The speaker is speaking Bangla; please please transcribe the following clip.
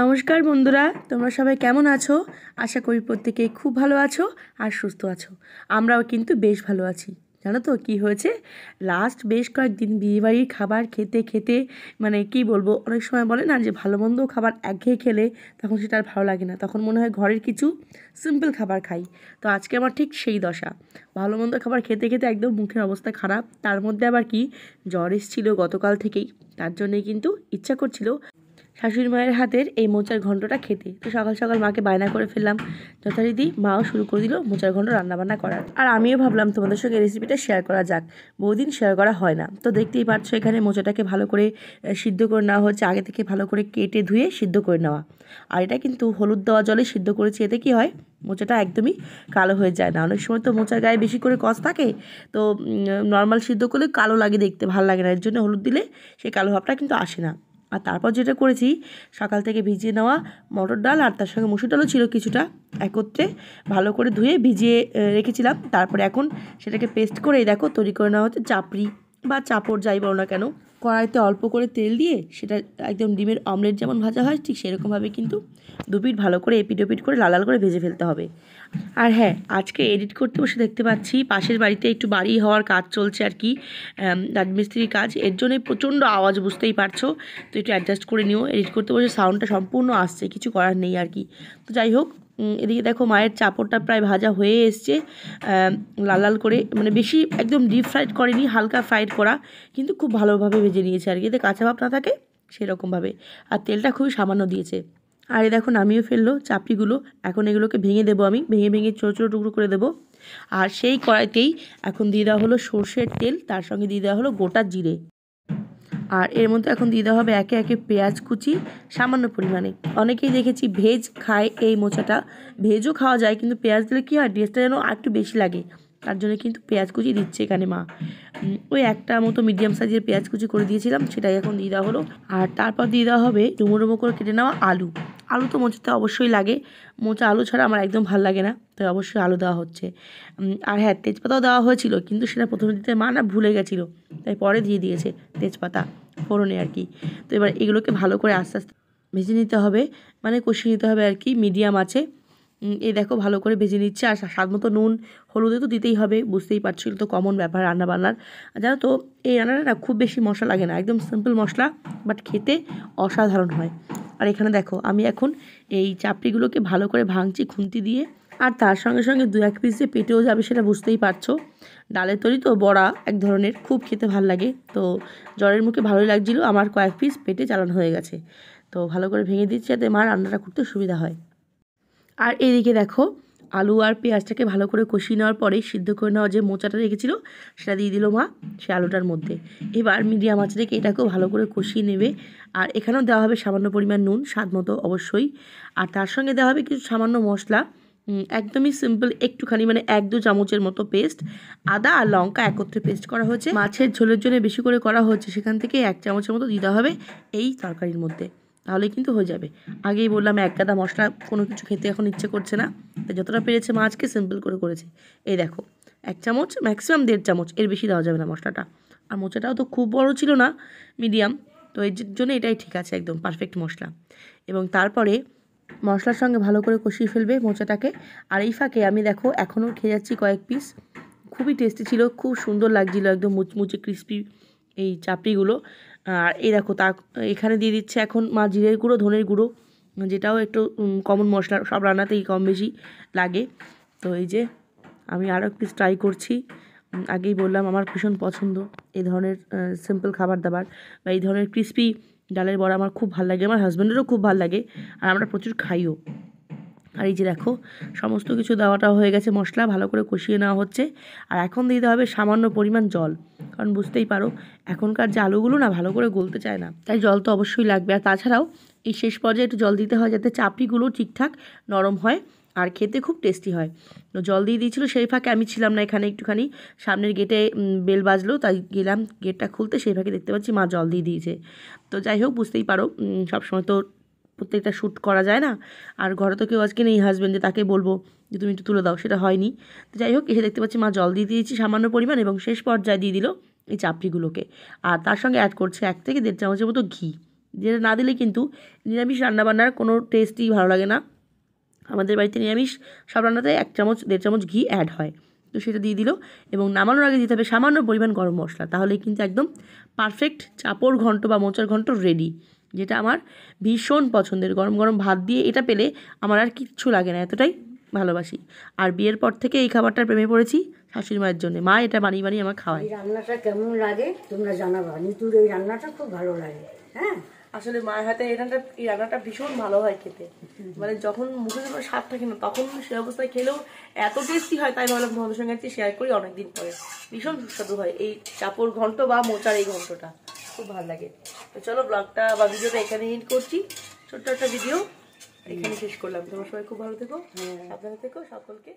নমস্কার বন্ধুরা তোমরা সবাই কেমন আছো আশা করি প্রত্যেকে খুব ভালো আছো আর সুস্থ আছো আমরাও কিন্তু বেশ ভালো আছি জানো তো কী হয়েছে লাস্ট বেশ কয়েকদিন বিয়েবাড়ির খাবার খেতে খেতে মানে কি বলবো অনেক সময় বলে না যে ভালো মন্দ খাবার একঘেয়ে খেলে তখন সেটা আর ভালো লাগে না তখন মনে হয় ঘরের কিছু সিম্পল খাবার খাই তো আজকে আমার ঠিক সেই দশা ভালো মন্দ খাবার খেতে খেতে একদম মুখের অবস্থা খারাপ তার মধ্যে আবার কি জ্বর এসেছিলো গতকাল থেকেই তার জন্যে কিন্তু ইচ্ছা করছিল শাশুড়ি মায়ের হাতের এই মোচার ঘণ্টটা খেতে তো সকাল সকাল মাকে বায়না করে ফেললাম যথারীতি মাও শুরু করে দিল মোচার ঘণ্ট রান্নাবান্না করার আর আমিও ভাবলাম তোমাদের সঙ্গে রেসিপিটা শেয়ার করা যাক বহুদিন শেয়ার করা হয় না তো দেখতেই পাচ্ছ এখানে মোচাটাকে ভালো করে সিদ্ধ করে নেওয়া হচ্ছে আগে থেকে ভালো করে কেটে ধুয়ে সিদ্ধ করে নেওয়া আর এটা কিন্তু হলুদ দেওয়া জলে সিদ্ধ করেছি এতে কি হয় মোচাটা একদমই কালো হয়ে যায় না অনেক সময় তো মোচার গায়ে বেশি করে কষ থাকে তো নর্মাল সিদ্ধ করলে কালো লাগে দেখতে ভালো লাগে না এর জন্য হলুদ দিলে সেই কালো ভাবটা কিন্তু আসে না আর তারপর যেটা করেছি সকাল থেকে ভিজিয়ে নেওয়া মটর ডাল আর তার সঙ্গে মুসুর ডালও ছিল কিছুটা একত্রে ভালো করে ধুয়ে ভিজিয়ে রেখেছিলাম তারপরে এখন সেটাকে পেস্ট করে দেখো তৈরি করে নেওয়া হচ্ছে চাপড়ি বা চাপড় যাই বলো না কেন কড়াইতে অল্প করে তেল দিয়ে সেটা একদম ডিমের অমলেট যেমন ভাজা হয় ঠিক সেরকমভাবে কিন্তু দুপিট ভালো করে এপিট ওপিট করে লাল লাল করে ভেজে ফেলতে হবে আর হ্যাঁ আজকে এডিট করতে বসে দেখতে পাচ্ছি পাশের বাড়িতে একটু বাড়ি হওয়ার কাজ চলছে আর কি রাজমিস্ত্রির কাজ এর জন্যে প্রচণ্ড আওয়াজ বুঝতেই পারছো তো একটু অ্যাডজাস্ট করে নিও এডিট করতে বসে সাউন্ডটা সম্পূর্ণ আসছে কিছু করার নেই আর কি তো যাই হোক এদিকে দেখো মায়ের চাপড়টা প্রায় ভাজা হয়ে এসছে লাল লাল করে মানে বেশি একদম ডিপ ফ্রাইড করেনি হালকা ফ্রাইড করা কিন্তু খুব ভালোভাবে ভেজে নিয়েছে আর কি এতে কাঁচা ভাব না থাকে সেরকমভাবে আর তেলটা খুবই সামান্য দিয়েছে আর এ দেখো নামিয়ে ফেললো চাপড়িগুলো এখন এগুলোকে ভেঙে দেবো আমি ভেঙে ভেঙে ছোটো ছোটো টুকরো করে দেবো আর সেই কড়াইতেই এখন দিয়ে দেওয়া হলো সর্ষের তেল তার সঙ্গে দিয়ে দেওয়া হলো গোটা জিরে আর এর মধ্যে এখন দিয়ে দেওয়া হবে একে একে পেঁয়াজ কুচি সামান্য পরিমাণে অনেকেই দেখেছি ভেজ খায় এই মোচাটা ভেজও খাওয়া যায় কিন্তু পেঁয়াজ দিলে কী হয় ড্রেসটা যেন আরেকটু একটু বেশি লাগে তার জন্য কিন্তু পেঁয়াজ কুচি দিচ্ছে এখানে মা ওই একটা মতো মিডিয়াম সাইজের পেঁয়াজ কুচি করে দিয়েছিলাম সেটাই এখন দিয়ে দেওয়া হলো আর তারপর দিয়ে দেওয়া হবে ডুমো ডুমো করে কেটে নেওয়া আলু আলু তো মোচাতে অবশ্যই লাগে মোচা আলু ছাড়া আমার একদম ভালো লাগে না তাই অবশ্যই আলু দেওয়া হচ্ছে আর হ্যাঁ তেজপাতাও দেওয়া হয়েছিল কিন্তু সেটা প্রথমে দিতে মা না ভুলে গেছিলো তাই পরে দিয়ে দিয়েছে তেজপাতা ফোড়নে আর কি তো এবার এগুলোকে ভালো করে আস্তে আস্তে ভেজে নিতে হবে মানে কষিয়ে নিতে হবে আর কি মিডিয়াম আছে এ দেখো ভালো করে ভেজে নিচ্ছে আর স্বাদ মতো নুন হলুদে তো দিতেই হবে বুঝতেই এগুলো তো কমন ব্যাপার রান্নাবান্নার জানো তো এই রান্নাটা খুব বেশি মশলা লাগে না একদম সিম্পল মশলা বাট খেতে অসাধারণ হয় আর এখানে দেখো আমি এখন এই চাপড়িগুলোকে ভালো করে ভাঙছি খুন্তি দিয়ে আর তার সঙ্গে সঙ্গে দু এক পিস যে পেটেও যাবে সেটা বুঝতেই পারছো ডালের তরি তো বড়া এক ধরনের খুব খেতে ভাল লাগে তো জ্বরের মুখে ভালোই লাগছিলো আমার কয়েক পিস পেটে চালানো হয়ে গেছে তো ভালো করে ভেঙে দিচ্ছি যাতে মা রান্নাটা করতে সুবিধা হয় আর এদিকে দেখো আলু আর পেঁয়াজটাকে ভালো করে কষিয়ে নেওয়ার পরে সিদ্ধ করে নেওয়া যে মোচাটা রেখেছিল সেটা দিয়ে দিল মা সে আলুটার মধ্যে এবার মিডিয়াম আঁচ রেখে এটাকেও ভালো করে কষিয়ে নেবে আর এখানেও দেওয়া হবে সামান্য পরিমাণ নুন স্বাদ মতো অবশ্যই আর তার সঙ্গে দেওয়া হবে কিছু সামান্য মশলা একদমই সিম্পল একটুখানি মানে এক দু চামচের মতো পেস্ট আদা আর লঙ্কা একত্রে পেস্ট করা হয়েছে মাছের ঝোলের জন্য বেশি করে করা হয়েছে সেখান থেকে এক চামচের মতো দিতে হবে এই তরকারির মধ্যে তাহলে কিন্তু হয়ে যাবে আগেই বললাম এক গাদা মশলা কোনো কিছু খেতে এখন ইচ্ছে করছে না তাই যতটা পেরেছে মাছকে সিম্পল করে করেছে এই দেখো এক চামচ ম্যাক্সিমাম দেড় চামচ এর বেশি দেওয়া যাবে না মশলাটা আর মোচাটাও তো খুব বড় ছিল না মিডিয়াম তো এর জন্য এটাই ঠিক আছে একদম পারফেক্ট মশলা এবং তারপরে মশলার সঙ্গে ভালো করে কষিয়ে ফেলবে মোচাটাকে আর এই ফাঁকে আমি দেখো এখনও খেয়ে যাচ্ছি কয়েক পিস খুবই টেস্টি ছিল খুব সুন্দর লাগছিলো একদম মুচমুচে ক্রিস্পি এই চাপড়িগুলো আর এই দেখো তা এখানে দিয়ে দিচ্ছে এখন মা জিরের গুঁড়ো ধনের গুঁড়ো যেটাও একটু কমন মশলা সব রান্নাতেই কম বেশি লাগে তো এই যে আমি আরও একটু ট্রাই করছি আগেই বললাম আমার ভীষণ পছন্দ এই ধরনের সিম্পল খাবার দাবার বা এই ধরনের ক্রিস্পি ডালের বড়া আমার খুব ভাল লাগে আমার হাজব্যান্ডেরও খুব ভাল লাগে আর আমরা প্রচুর খাইও আর এই যে দেখো সমস্ত কিছু দেওয়াটা হয়ে গেছে মশলা ভালো করে কষিয়ে নেওয়া হচ্ছে আর এখন দিতে হবে সামান্য পরিমাণ জল কারণ বুঝতেই পারো এখনকার যে আলুগুলো না ভালো করে গলতে চায় না তাই জল তো অবশ্যই লাগবে আর তাছাড়াও এই শেষ পর্যায়ে একটু জল দিতে হয় যাতে চাপড়িগুলো ঠিকঠাক নরম হয় আর খেতে খুব টেস্টি হয় তো জল দিয়ে দিয়েছিলো সেই ফাঁকে আমি ছিলাম না এখানে একটুখানি সামনের গেটে বেল বাজলো তাই গেলাম গেটটা খুলতে সেই ফাঁকে দেখতে পাচ্ছি মা জল দিয়ে দিয়েছে তো যাই হোক বুঝতেই পারো সবসময় তো প্রত্যেকটা শ্যুট করা যায় না আর ঘরে তো কেউ আজকে নেই হাজব্যান্ডে তাকে বলবো যে তুমি একটু তুলে দাও সেটা হয়নি তো যাই হোক এসে দেখতে পাচ্ছি মা জল দিয়ে দিয়েছি সামান্য পরিমাণ এবং শেষ পর্যায়ে দিয়ে দিল এই চাপড়িগুলোকে আর তার সঙ্গে অ্যাড করছে এক থেকে দেড় চামচের মতো ঘি যেটা না দিলে কিন্তু নিরামিষ রান্নাবান্নার কোনো টেস্টই ভালো লাগে না আমাদের বাড়িতে নিরামিষ সব রান্নাতে এক চামচ দেড় চামচ ঘি অ্যাড হয় তো সেটা দিয়ে দিল এবং নামানোর আগে দিতে হবে সামান্য পরিমাণ গরম মশলা তাহলে কিন্তু একদম পারফেক্ট চাপড় ঘন্ট বা মোচার ঘন্ট রেডি যেটা আমার ভীষণ পছন্দের গরম গরম ভাত দিয়ে এটা পেলে আমার আর কিচ্ছু লাগে না এতটাই ভালোবাসি আর বিয়ের পর থেকে এই খাবারটা প্রেমে পড়েছি শাশুড়ি মায়ের জন্য মা এটা বানিয়ে বানিয়ে আমার খাওয়াই রান্নাটা কেমন লাগে তোমরা জানাবা নিতুর এই রান্নাটা খুব ভালো লাগে হ্যাঁ আসলে মায়ের হাতে এই রান্নাটা এই রান্নাটা ভীষণ ভালো হয় খেতে মানে যখন মুখে যখন স্বাদ থাকে না তখন সে অবস্থায় খেলেও এত টেস্টি হয় তাই ভাবলাম বন্ধুর সঙ্গে শেয়ার করি অনেকদিন পরে ভীষণ সুস্বাদু হয় এই চাপড় ঘন্ট বা মোচার এই ঘন্টটা খুব ভালো লাগে তো চলো ব্লগটা বা ভিডিওটা এখানে হিন্ট করছি ছোট্ট একটা ভিডিও এখানে শেষ করলাম তোমার সবাই খুব ভালো থেকো আপনারা হ্যাঁ। থেকো সকলকে